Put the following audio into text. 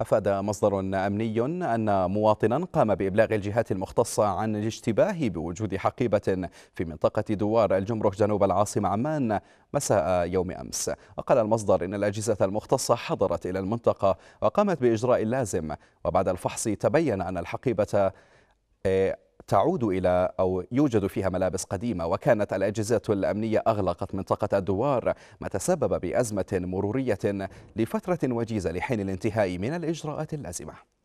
أفاد مصدر أمني أن مواطنا قام بإبلاغ الجهات المختصة عن الاشتباه بوجود حقيبة في منطقة دوار الجمرك جنوب العاصمة عمان مساء يوم أمس وقال المصدر إن الأجهزة المختصة حضرت إلى المنطقة وقامت بإجراء اللازم وبعد الفحص تبين أن الحقيبة إيه، تعود إلى أو يوجد فيها ملابس قديمة وكانت الأجهزة الأمنية أغلقت منطقة الدوار ما تسبب بأزمة مرورية لفترة وجيزة لحين الانتهاء من الإجراءات اللازمة